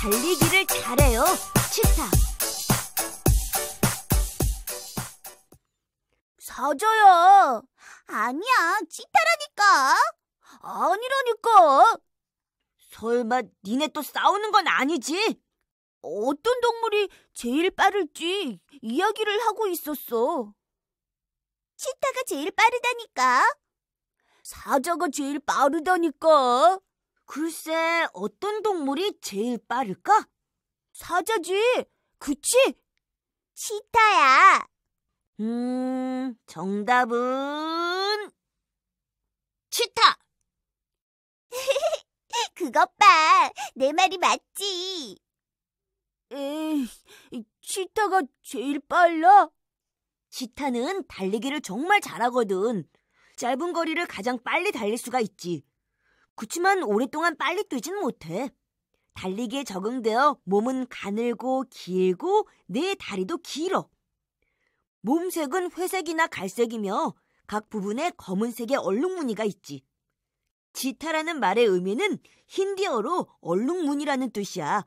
달리기를 잘해요. 치타. 사자야. 아니야, 치타라니까. 아니라니까. 설마 니네 또 싸우는 건 아니지? 어떤 동물이 제일 빠를지 이야기를 하고 있었어. 치타가 제일 빠르다니까. 사자가 제일 빠르다니까. 글쎄, 어떤 동물이 제일 빠를까? 사자지. 그치? 치타야. 음, 정답은 치타. 그것 봐. 내 말이 맞지. 에이, 치타가 제일 빨라. 치타는 달리기를 정말 잘하거든. 짧은 거리를 가장 빨리 달릴 수가 있지. 그치만 오랫동안 빨리 뛰진 못해. 달리기에 적응되어 몸은 가늘고 길고 내 다리도 길어. 몸색은 회색이나 갈색이며 각 부분에 검은색의 얼룩무늬가 있지. 지타라는 말의 의미는 힌디어로 얼룩무늬라는 뜻이야.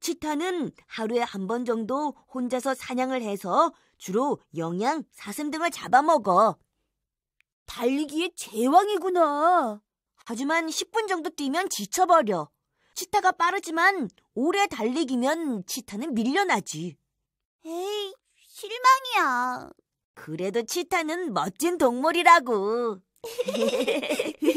치타는 하루에 한 번 정도 혼자서 사냥을 해서 주로 영양, 사슴 등을 잡아먹어. 달리기의 제왕이구나. 하지만 10분 정도 뛰면 지쳐버려. 치타가 빠르지만 오래 달리기면 치타는 밀려나지. 에이, 실망이야. 그래도 치타는 멋진 동물이라고.